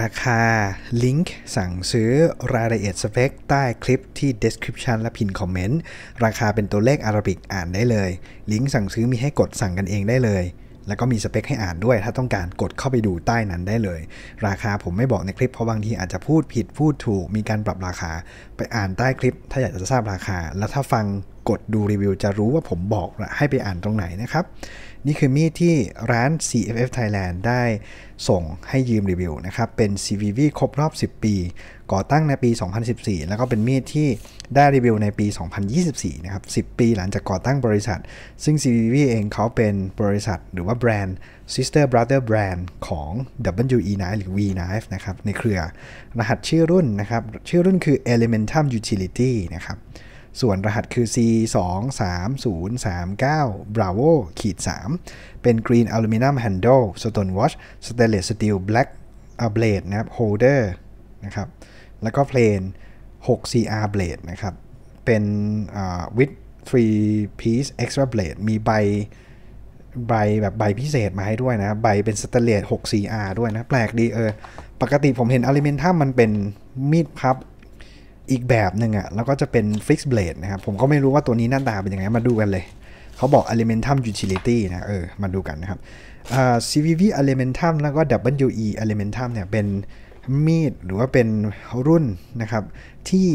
ราคา ลิงก์สั่งซื้อรายละเอียดสเปคใต้คลิปที่ description และพินคอมเมนต์ราคาเป็นตัวเลขอารบิกอ่านได้เลย ลิงก์สั่งซื้อมีให้กดสั่งกันเองได้เลย แล้วก็มีสเปคให้อ่านด้วย ถ้าต้องการกดเข้าไปดูใต้นั้นได้เลย ราคาผมไม่บอกในคลิปเพราะบางทีอาจจะพูดผิดพูดถูก มีการปรับราคาไปอ่านใต้คลิปถ้าอยากจะทราบราคา แล้วถ้าฟังกดดูรีวิวจะรู้ว่าผมบอกให้ไปอ่านตรงไหนนะครับนี่คือมีดที่ร้าน CFF Thailand ได้ส่งให้ยืมรีวิวนะครับ เป็น CVV ครบรอบ 10 ปี ก่อตั้งในปี 2014 แล้วก็เป็นมีดที่ได้รีวิวในปี 2024 นะครับ 10 ปีหลังจากก่อตั้งบริษัท ซึ่ง CVV เองเขาเป็นบริษัท หรือว่าแบรนด์ Sister Brother Brand ของ WE Knife หรือ V Knife นะครับ ในเครือรหัสชื่อรุ่นนะครับ ชื่อรุ่นคือ Elementum Utility นะครับส่วนรหัสคือ C 2 3 0 3 9 Bravo ขีด3เป็น Green Aluminum Handle Stone Watch Stainless Steel Black Blade นะครับ Holder นะครับ แล้วก็ Plane 6 CR Blade นะครับ เป็น with 3 piece extra blade มีใบ ใบแบบใบพิเศษมาให้ด้วยนะ ใบเป็นสเตเลต 6CR ด้วยนะ แปลกดีเออ ปกติผมเห็นอลิเมนทัมมันเป็นมีดพับอีกแบบหนึ่งอะ่ะ แล้วก็จะเป็น Fix Blade นะครับ ผมก็ไม่รู้ว่าตัวนี้หน้าตาเป็นยังไงมาดูกันเลย เขาบอก Elementum Utility นะเออ มาดูกันนะครับอ่า CVV Elementum แล้วก็ WE Elementum เนี่ย เป็นมีด หรือว่าเป็นรุ่นนะครับ ที่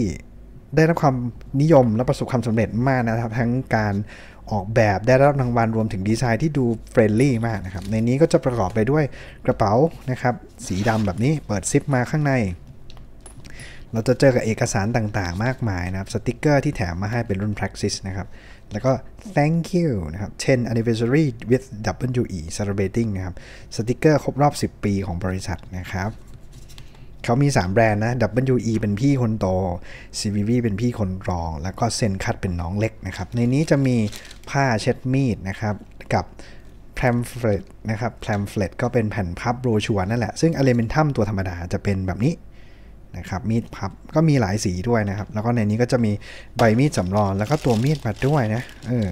ได้รับความนิยมและประสบความสำเร็จมากนะครับ ทั้งการออกแบบได้รับรางวัลรวมถึงดีไซน์ที่ดูเฟรนลี่มากนะครับในนี้ก็จะประกอบไปด้วยกระเป๋านะครับสีดำแบบนี้เปิดซิปมาข้างในเราจะเจอกับเอกสารต่างๆ มากมายนะครับ สติกเกอร์ที่แถมมาให้เป็นรุ่น practice นะครับ แล้วก็ thank you นะครับ10 anniversary with WE celebrating นะครับ สติกเกอร์ครบรอบ 10 ปีของบริษัทนะครับ เขามี 3 แบรนด์นะ WE เป็นพี่คนโต CVV เป็นพี่คนรอง แล้วก็เซนคัตเป็นน้องเล็กนะครับ ในนี้จะมีผ้าเช็ดมีดนะครับ กับแพลมเฟลตนะครับแพลมเฟลตก็เป็นแผ่นพับโรชัวนั่นแหละ ซึ่งอเลเมนทัมตัวธรรมดาจะเป็นแบบนี้นะครับมีดพับก็มีหลายสีด้วยนะครับแล้วก็ในนี้ก็จะมีใบมีดสำรองแล้วก็ตัวมีดมาด้วยนะเออ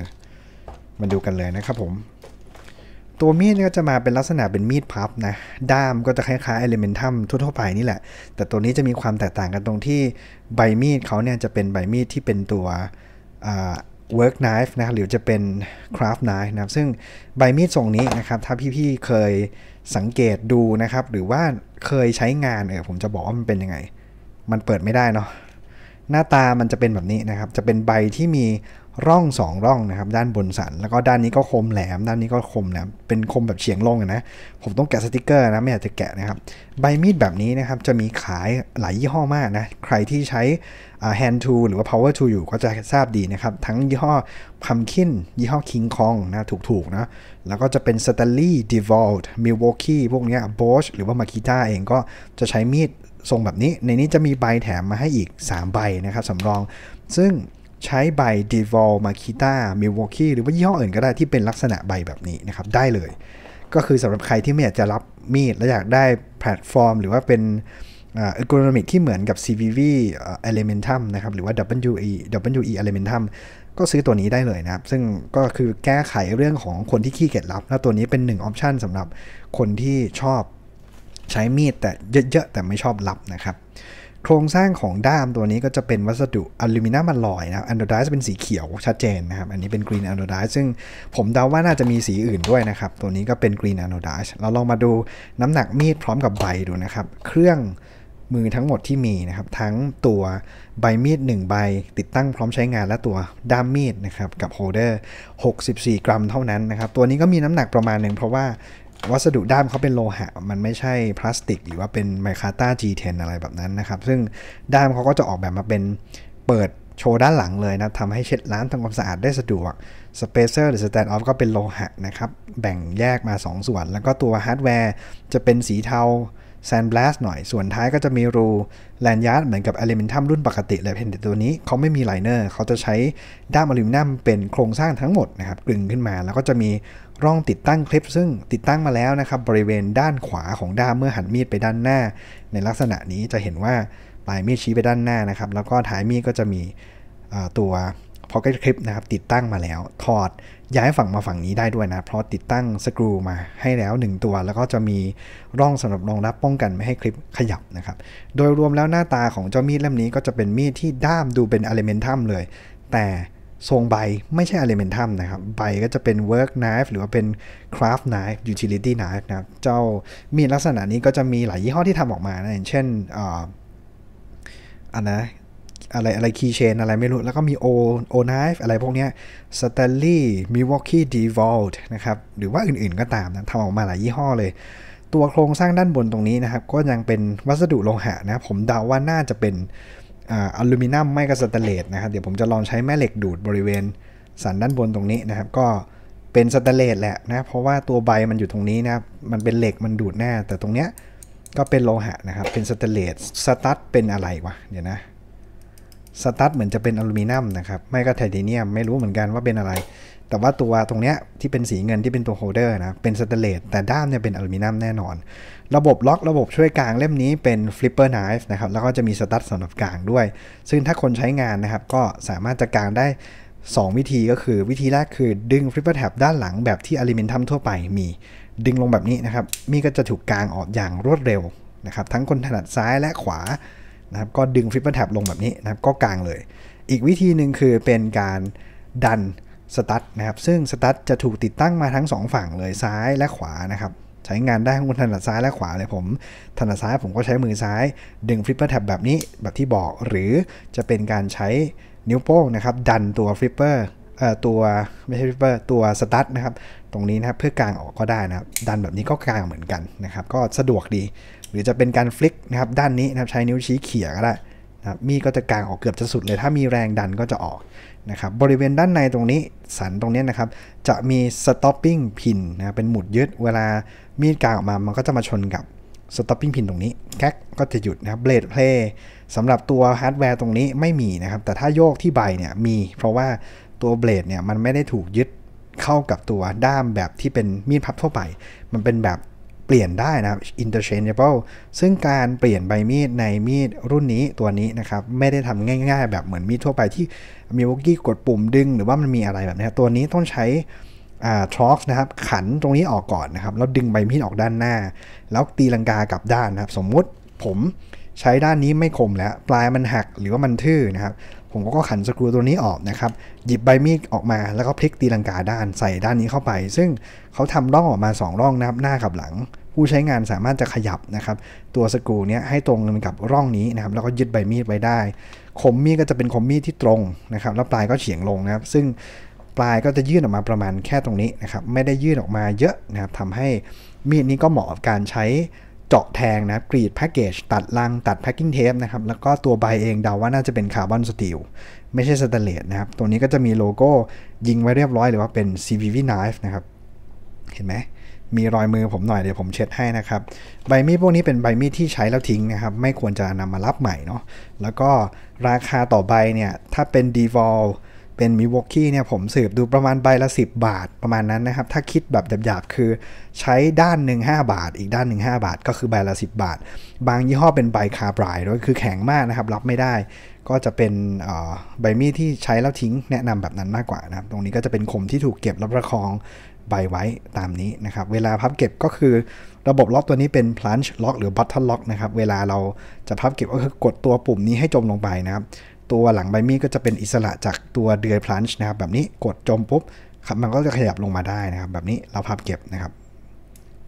มาดูกันเลยนะครับผมตัวมีดก็จะมาเป็นลักษณะเป็นมีดพับนะด้ามก็จะคล้ายๆเอลิเมนทัมทั่วๆไปนี่แหละแต่ตัวนี้จะมีความแตกต่างกันตรงที่ใบมีดเขาเนี่ยจะเป็นใบมีดที่เป็นตัว work knife นะหรือจะเป็น craft knife นะครับ ซึ่งใบมีดทรงนี้นะครับ ถ้าพี่ๆเคยสังเกตดูนะครับ หรือว่าเคยใช้งานเออผมจะบอกว่ามันเป็นยังไง มันเปิดไม่ได้เนาะหน้าตามันจะเป็นแบบนี้นะครับ จะเป็นใบที่มีร่องสองร่องนะครับ ด้านบนสัน แล้วก็ด้านนี้ก็คมแหลม ด้านนี้ก็คมแหลมเป็นคมแบบเฉียงลงนะ ผมต้องแกะสติกเกอร์นะ ไม่อยากจะแกะนะครับ ใบมีดแบบนี้นะครับ จะมีขายหลายยี่ห้อมากนะ ใครที่ใช้ hand tool หรือว่า power tool อยู่ก็จะทราบดีนะครับ ทั้งยี่ห้อพัมคินยี่ห้อคิงคองนะถูกๆนะ แล้วก็จะเป็น Stanley d e v o l t Milwaukee พวกนี้ Bosch หรือว่า Makita เองก็จะใช้มีดทรงแบบนี้ ในนี้จะมีใบแถมมาให้อีก3ใบนะครับสำรองซึ่งใช้ใบ Devol Makita Milwaukee หรือว่ายี่ห้ออื่นก็ได้ที่เป็นลักษณะใบแบบนี้นะครับ ได้เลย ก็คือสำหรับใครที่ไม่อยากจะรับมีดและอยากได้แพลตฟอร์ม หรือว่าเป็นอุกรมิที่เหมือนกับ CVV Elementum นะครับหรือว่า WE WE Elementum ก็ซื้อตัวนี้ได้เลยนะครับ ซึ่งก็คือแก้ไขเรื่องของคนที่ขี้เกียจรับ แล้วตัวนี้เป็นหนึ่งออปชันสำหรับคนที่ชอบใช้มีดแต่เยอะๆแต่ไม่ชอบรับนะครับโครงสร้างของด้ามตัวนี้ก็จะเป็นวัสดุอลูมิเนียมอลอยนะอันโดไดจะเป็นสีเขียวชัดเจนนะครับ อันนี้เป็นกรีนอันโดไดซึ่งผมเดาว่าน่าจะมีสีอื่นด้วยนะครับ ตัวนี้ก็เป็นกรีนอันโดไดเราลองมาดูน้ำหนักมีดพร้อมกับใบดูนะครับ เครื่องมือทั้งหมดที่มีนะครับ ทั้งตัวใบมีด1ใบ ติดตั้งพร้อมใช้งานและตัวด้ามมีดนะครับ กับโฮเดอร์ 64 กรัมเท่านั้นนะครับ ตัวนี้ก็มีน้ำหนักประมาณหนึ่งเพราะว่าวัสดุด้ามเขาเป็นโลหะ มันไม่ใช่พลาสติก หรือว่าเป็นไมคาต้า G10 อะไรแบบนั้นนะครับ ซึ่งด้ามเขาก็จะออกแบบมาเป็นเปิดโชว์ด้านหลังเลยนะทำให้เช็ดล้างทำความสะอาดได้สะดวกสเปเซอร์หรือสแตนด์ออฟก็เป็นโลหะนะครับ แบ่งแยกมา 2 ส่วน แล้วก็ตัวฮาร์ดแวร์ จะเป็นสีเทา Sandblast หน่อย ส่วนท้ายก็จะมีรูแลนยาร์ดเหมือนกับอลูมิเนียมรุ่นปกติ เลยเพนตตัวนี้เขาไม่มีไลเนอร์เขาจะใช้ด้ามอลูมิเนียมเป็นโครงสร้างทั้งหมดนะครับกลึงขึ้นมา แล้วก็จะมี ร่องติดตั้งคลิป ซึ่งติดตั้งมาแล้วนะครับ บริเวณด้านขวาของด้ามเมื่อหันมีดไปด้านหน้า ในลักษณะนี้จะเห็นว่าปลายมีดชี้ไปด้านหน้านะครับแล้วก็ท้ายมีดก็จะมีตัว Pocket Clip นะครับ ติดตั้งมาแล้วถอดย้ายฝั่งมาฝั่งนี้ได้ด้วยนะ เพราะติดตั้งสกรูมาให้แล้ว 1 ตัว แล้วก็จะมีร่องสำหรับรองรับป้องกัน ไม่ให้คลิปขยับนะครับ โดยรวมแล้วหน้าตาของเจ้ามีดเล่มนี้ก็จะเป็นมีดที่ด้ามดูเป็นอะลิเมนทัมเลย แต่ทรงใบไม่ใช่อะลิเมนทัมนะครับ ใบก็จะเป็น work knife หรือว่าเป็น craft knife utility knife นะครับเจ้ามีดลักษณะนี้ก็จะมีหลายยี่ห้อที่ทำออกมานะอย่างเช่นอันนะอะไร อะไร คีย์เชน อะไร ไม่รู้ แล้วก็มีโอโอไนฟ์อะไรพวกเนี้ยสแตลลี่มิวอกกี้ดีวอลต์นะครับ หรือว่าอื่นๆก็ตามนะทำออกมาหลายยี่ห้อเลย ตัวโครงสร้างด้านบนตรงนี้นะครับ ก็ยังเป็นวัสดุโลหะนะผมเดาว่าน่าจะเป็นอลูมิเนียมไม่ก็สแตนเลสนะครับ เดี๋ยวผมจะลองใช้แม่เหล็กดูดบริเวณสันด้านบนตรงนี้นะครับ ก็เป็นสแตนเลสแหละนะเพราะว่าตัวใบมันอยู่ตรงนี้นะครับมันเป็นเหล็กมันดูดแน่แต่ตรงเนี้ยก็เป็นโลหะนะครับเป็นสแตนเลสสตั๊ดเป็นอะไรวะเดี๋ยวนะสตัดเหมือนจะเป็นอลูมิเนียมนะครับไม่ก็ไทเทเนียมไม่รู้เหมือนกันว่าเป็นอะไร แต่ว่าตัวตรงเนี้ยที่เป็นสีเงินที่เป็นตัวโฮเดอร์นะเป็นสเตเลสแต่ด้ามเนี่ยเป็นอลูมิเนียมแน่นอน ระบบล็อกระบบช่วยกลางเล่มนี้เป็นฟลิปเปอร์ไนฟ์นะครับแล้วก็จะมีสตัดสำหรับกลางด้วย ซึ่งถ้าคนใช้งานนะครับก็สามารถจะกลางได้ 2 วิธีก็คือ วิธีแรกคือดึงฟลิปเปอร์แท็บด้านหลัง แบบที่อลูมิเนียมทั่วไปมีดึงลงแบบนี้นะครับมีก็จะถูกกลางออกอย่างรวดเร็วนะครับทั้งคนถนัดซ้ายและขวานะครับก็ดึงฟิปเปอร์แท็บลงแบบนี้นะครับก็กลางเลย อีกวิธีหนึ่งคือเป็นการดันสตั๊ดนะครับซึ่งสตั๊ดจะถูกติดตั้งมาทั้ง2ฝั่งเลยซ้ายและขวานะครับ ใช้งานได้ทั้งถนัดซ้ายและขวาเลยผมถนัดซ้ายผมก็ใช้มือซ้าย ดึงฟลิปเปอร์แท็บแบบนี้แบบที่บอก หรือจะเป็นการใช้นิ้วโป้งนะครับดันตัวฟลิปเปอร์ตัวไม่ใช่ฟลิปเปอร์ตัวสตั๊ดนะครับตรงนี้นะครับเพื่อกางออกก็ได้นะครับดันแบบนี้ก็กางเหมือนกันนะครับก็สะดวกดีหรือจะเป็นการฟลิกนะครับด้านนี้นะครับใช้นิ้วชี้เขี่ยก็ได้นะครับมีก็จะกางออกเกือบจะสุดเลยถ้ามีแรงดันก็จะออกนะครับบริเวณด้านในตรงนี้ สันตรงนี้นะครับ จะมี stopping pin นะเป็นหมุดยึดเวลามีดกางออกมามันก็จะมาชนกับ stopping pin ตรงนี้แก๊กก็จะหยุดนะครับ blade play สำหรับตัวฮาร์ดแวร์ตรงนี้ไม่มีนะครับ แต่ถ้าโยกที่ใบเนี่ยมีเพราะว่าตัวเบลดเนี่ยมันไม่ได้ถูกยึดเข้ากับตัวด้ามแบบที่เป็นมีดพับทั่วไป มันเป็นแบบเปลี่ยนได้นะครับ interchangeable ซึ่งการเปลี่ยนใบมีดในมีดรุ่นนี้ตัวนี้นะครับไม่ได้ทำง่าย ๆ แบบเหมือนมีดทั่วไปที่มีวกี้กดปุ่มดึงหรือว่ามันมีอะไรแบบนี้ตัวนี้ต้องใช้ทรอกนะครับขันตรงนี้ออกก่อนนะครับแล้วดึงใบมีดออกด้านหน้า แล้วตีลังกากลับด้านนะครับ สมมุติผมใช้ด้านนี้ไม่คมแล้วปลายมันหักหรือว่ามันทื่อนะครับผมก็ขันสกรูตัวนี้ออกนะครับ หยิบใบมีดออกมาแล้วก็พลิกตีลังกาด้านใส่ด้านนี้เข้าไป ซึ่งเขาทำร่องออกมา 2 ร่องนะครับหน้ากับหลัง ผู้ใช้งานสามารถจะขยับนะครับตัวสกรูเนี้ยให้ตรงกันกับร่องนี้นะครับแล้วก็ยึดใบมีดไว้ได้คมมีดก็จะเป็นคมมีดที่ตรงนะครับ แล้วปลายก็เฉียงลงนะครับ ซึ่งปลายก็จะยื่นออกมาประมาณแค่ตรงนี้นะครับไม่ได้ยื่นออกมาเยอะนะครับทำให้มีดนี้ก็เหมาะกับการใช้เจาะแทงนะกรีดแพ็กเกจตัดลัง ตัดแพ็กกิ้งเทปนะครับ แล้วก็ตัวใบเองเดาว่าน่าจะเป็นคาร์บอนสตีลไม่ใช่สแตนเลสนะครับ ตัวนี้ก็จะมีโลโก้ยิงไว้เรียบร้อย หรือว่าเป็น CVV knife นะครับ เห็นไหมมีรอยมือผมหน่อยเดี๋ยวผมเช็ดให้นะครับ ใบมีดพวกนี้เป็นใบมีดที่ใช้แล้วทิ้งนะครับ ไม่ควรจะนำมารับใหม่เนาะแล้วก็ราคาต่อใบเนี่ยถ้าเป็น d e v o l เป็นมิวอกกี้เนี่ยผมสืบดูประมาณใบละ 10 บาท ประมาณนั้นนะครับ ถ้าคิดแบบหยาบๆ คือใช้ด้านหนึ่ง5บาท อีกด้านหนึ่ง5บาท ก็คือใบละ 10 บาท บางยี่ห้อเป็นใบคาบรายด้วยคือแข็งมากนะครับรับไม่ได้ ก็จะเป็นใบมีดที่ใช้แล้วทิ้งแนะนำแบบนั้นมากกว่านะครับ ตรงนี้ก็จะเป็นคมที่ถูกเก็บรับประคองใบไว้ตามนี้นะครับ เวลาพับเก็บก็คือระบบล็อกตัวนี้เป็น plunge lock หรือ button lock นะครับเวลาเราจะพับเก็บก็คือกดตัวปุ่มนี้ให้จมลงไปนะครับตัวหลังใบมีดก็จะเป็นอิสระจากตัวเดือยพลันช์นะครับแบบนี้กดจมปุ๊บครับมันก็จะขยับลงมาได้นะครับแบบนี้เราพับเก็บนะครับ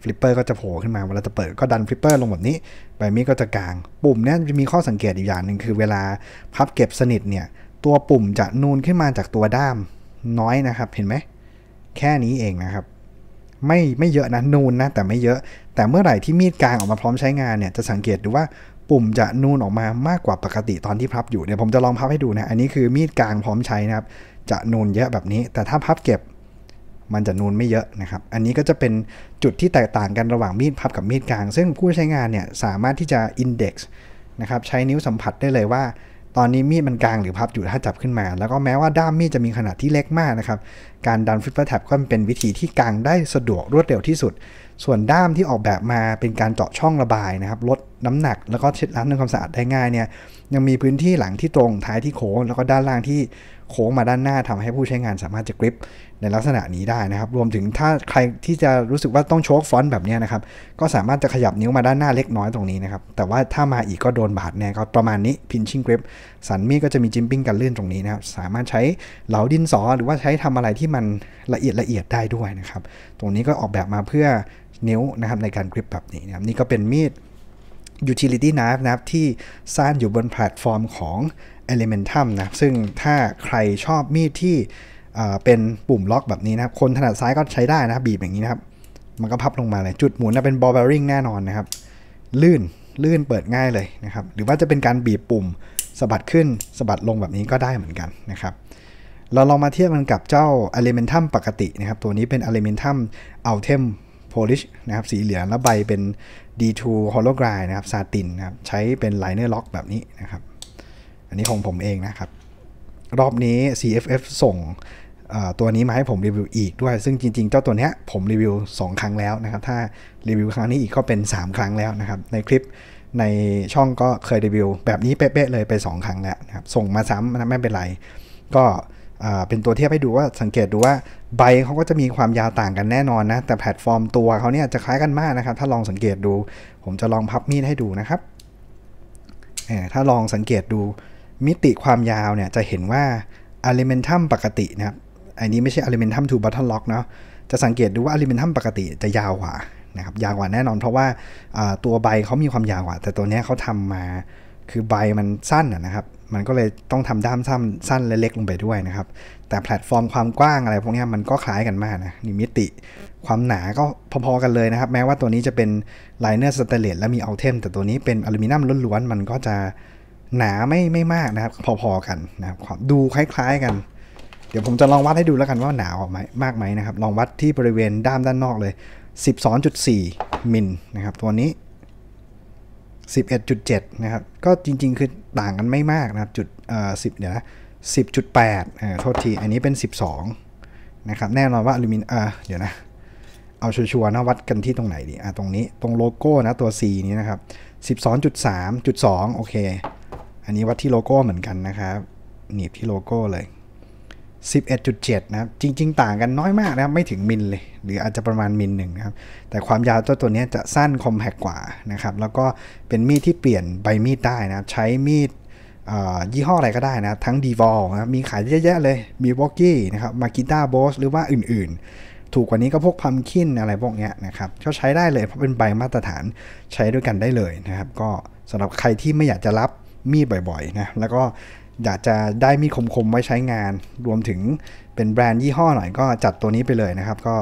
ฟลิปเปอร์ก็จะโผล่ขึ้นมาเวลาจะเปิดก็ดันฟลิปเปอร์ลงแบบนี้ ใบมีดก็จะกลางปุ่มเนี่ยจะมีข้อสังเกตอีกอย่างหนึ่งคือ เวลาพับเก็บสนิทเนี่ยตัวปุ่มจะนูนขึ้นมาจากตัวด้ามน้อยนะครับ เห็นไหมแค่นี้เองนะครับ ไม่ไม่เยอะนะนูนนะแต่ไม่เยอะ แต่เมื่อไหร่ที่มีดกลางออกมาพร้อมใช้งานเนี่ยจะสังเกตดูว่าปุ่มจะนูนออกมามากกว่าปกติตอนที่พับอยู่เนี่ยผมจะลองพับให้ดูนะ อันนี้คือมีดกลางพร้อมใช้นะครับ จะนูนเยอะแบบนี้ แต่ถ้าพับเก็บมันจะนูนไม่เยอะนะครับ อันนี้ก็จะเป็นจุดที่แตกต่างกันระหว่างมีดพับกับมีดกลาง ซึ่งผู้ใช้งานเนี่ยสามารถที่จะอินเด็กซ์นะครับ ใช้นิ้วสัมผัสได้เลยว่า ตอนนี้มีดมันกลางหรือพับอยู่ถ้าจับขึ้นมา แล้วก็แม้ว่าด้ามมีดจะมีขนาดที่เล็กมากนะครับ การดันฟิปเปอร์แท็บก็เป็นวิธีที่กลางได้สะดวกรวดเร็วที่สุด ส่วนด้ามที่ออกแบบมาเป็นการเจาะช่องระบายนะครับลดน้ำหนักแล้วก็เช็ดล้างทำความสะอาดได้ง่ายเนี่ยยังมีพื้นที่หลังที่ตรง ท้ายที่โค้งแล้วก็ด้านล่างที่โค้งมาด้านหน้าทำให้ผู้ใช้งานสามารถจะกริปในลักษณะนี้ได้นะครับ รวมถึงถ้าใครที่จะรู้สึกว่าต้องโชกฟอนต์แบบนี้นะครับก็สามารถจะขยับนิ้วมาด้านหน้าเล็กน้อยตรงนี้นะครับแต่ว่าถ้ามาอีกก็โดนบาดแน่ก็ประมาณนี้พินชิ่งกริปสันมีก็จะมีจิมปิ้งกันลื่อนตรงนี้นะครับสามารถใช้เหลาดินสอหรือว่าใช้ทำอะไรที่มันละเอียดละเอียดได้ด้วยนะครับ ตรงนี้ก็ออกแบบมาเพื่อนิ้วนะครับในการกริปแบบนี้นะครับนี่ก็เป็นมีด utility ี้นะครับที่ซ่านอยู่บนแพลตฟอร์มของ Elementum นะซึ่งถ้าใครชอบมีดที่เป็นปุ่มล็อกแบบนี้นะครับคนถนัดซ้ายก็ใช้ได้นะบีบอย่างนี้นะครับมันก็พับลงมาเลย จุดหมุนนะเป็นบอลเบอริงแน่นอนนะครับ ลื่นลื่นเปิดง่ายเลยนะครับหรือว่าจะเป็นการบีบปุ่มสะบัดขึ้นสะบัดลงแบบนี้ก็ได้เหมือนกันนะครับเราลองมาเทียบมันกับเจ้า Elementum ปกตินะครับตัวนี้เป็น Elementum Altem polish นะครับสีเหลืองแล้วใบเป็น D2 h o l o g r i นะครับซาตินนะครับใช้เป็น liner lock แบบนี้นะครับอันนี้ของผมเองนะครับ รอบนี้ CFF ส่งตัวนี้มาให้ผมรีวิวอีกด้วย ซึ่งจริง ๆเจ้าตัวเนี้ยผมรีวิว2ครั้งแล้วนะครับ ถ้ารีวิวครั้งนี้อีกก็เป็น 3 ครั้งแล้วนะครับ ในคลิปในช่องก็เคยรีวิวแบบนี้เป๊ะๆเลยไป 2 ครั้งแล้วนะครับ ส่งมาซ้ำนะไม่เป็นไร ก็เป็นตัวเทียบให้ดูว่าสังเกตดูว่าใบเขาก็จะมีความยาวต่างกันแน่นอนนะแต่แพลตฟอร์มตัวเขาเนี่ยจะคล้ายกันมากนะครับถ้าลองสังเกตดูผมจะลองพับมีดให้ดูนะครับ ถ้าลองสังเกตดูมิติความยาวเนี่ยจะเห็นว่าอะลิเมนทัมปกตินะครับ อันนี้ไม่ใช่อลิเมนทัมทูบัตเทิลล็อกเนาะจะสังเกตดูว่าอะลิเมนทัมปกติจะยาวกว่านะครับยาวกว่าแน่นอนเพราะว่าตัวใบเขามีความยาวกว่าแต่ตัวนี้เขาทำมาคือใบมันสั้นนะครับ มันก็เลยต้องทำด้ามสั้นสั้นและเล็กลงไปด้วยนะครับ แต่แพลตฟอร์มความกว้างอะไรพวกนี้มันก็คล้ายกันมากนะนี่มิติ ความหนาก็พอๆกันเลยนะครับ แม้ว่าตัวนี้จะเป็นไลเนอร์สเตเลตและมีอัลเทมแต่ตัวนี้เป็นอลูมิเนียมล้วนๆ มันก็จะหนาไม่ไม่มากนะครับ พอๆกันนะครับดูคล้ายๆกัน เดี๋ยวผมจะลองวัดให้ดูแล้วกันว่าหนาออกไหมมากไหมนะครับลองวัดที่บริเวณด้ามด้านนอกเลย 12.4มิลนะครับตัวนี้11.7 นะครับ ก็จริง ๆ คือต่างกันไม่มากนะครับ จุดเอ่อ10 เดี๋ยวนะ 10.8อ่าโทษทีอันนี้เป็น 12 นะครับ แน่นอนว่าอลูมิเนียมอ่เดี๋ยวนะ เอาชัวร์ๆนะวัดกันที่ตรงไหนดีอ่าตรงนี้ตรงโลโก้นะ ตัว C นี้นะครับ 12.3.2โอเค อันนี้วัดที่โลโก้เหมือนกันนะครับ หนีบที่โลโก้เลย11.7นะครับจริงๆ ต่างกันน้อยมากนะครับไม่ถึงมิลเลย หรืออาจจะประมาณมิลหนึ่งนะครับแต่ความยาวตัวตัวนี้จะสั้นคอมแพกกว่านะครับแล้วก็เป็นมีดที่เปลี่ยนใบมีดได้นะครับใช้มีดยี่ห้ออะไรก็ได้นะ ทั้งดีวอลนะมีขายเยอะแยะเลย มีวอกกี้นะครับมาคิต้าบอสหรือว่าอื่นๆ ถูกกว่านี้ก็พวกพัมคินอะไรพวกเนี้ยนะครับก็ใช้ได้เลยเพราะเป็นใบมาตรฐานใช้ด้วยกันได้เลยนะครับก็สำหรับใครที่ไม่อยากจะรับมีดบ่อยๆนะแล้วก็อยากจะได้มีดคมๆไว้ใช้งานรวมถึงเป็นแบรนด์ยี่ห้อหน่อยก็จัดตัวนี้ไปเลยนะครับ ก็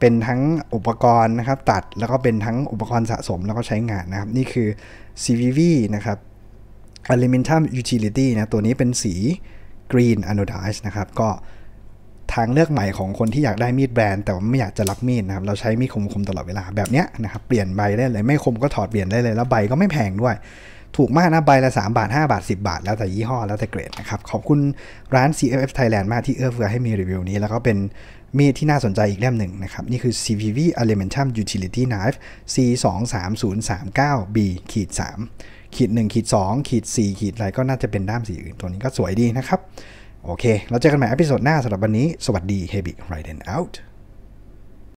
เป็นทั้งอุปกรณ์นะครับตัดแล้วก็เป็นทั้งอุปกรณ์สะสมแล้วก็ใช้งานนะครับ นี่คือ CVV นะครับ Aluminum Utility นะตัวนี้เป็นสี Green Anodized นะครับก็ทางเลือกใหม่ของคนที่อยากได้มีดแบรนด์แต่ว่าไม่อยากจะรับมีดนะครับเราใช้มีดคมๆตลอดเวลาแบบนี้นะครับเปลี่ยนใบได้เลยไม่คมก็ถอดเปลี่ยนได้เลยแล้วใบก็ไม่แพงด้วยถูกมากนะใบละ 3 บาท 5 บาท 10 บาทแล้วแต่ยี่ห้อแล้วแต่เกรดนะครับ ขอบคุณร้าน CFF Thailand มากที่เอื้อเฟื้อให้มีรีวิวนี้แล้วก็เป็นมีดที่น่าสนใจอีกเล่มหนึ่งนะครับ นี่คือ CVV e l e m e n t u m Utility Knife C 2 3 0 3 9 B ขีด3ขีด1ขีด2ขีด4ขีดอะไรก็น่าจะเป็นด้ามสีอื่นตัวนี้ก็สวยดีนะครับ โอเคเราเจอกันใหม่อพิโซดหน้าสำหรับวันนี้สวัสดี Habit Riden Out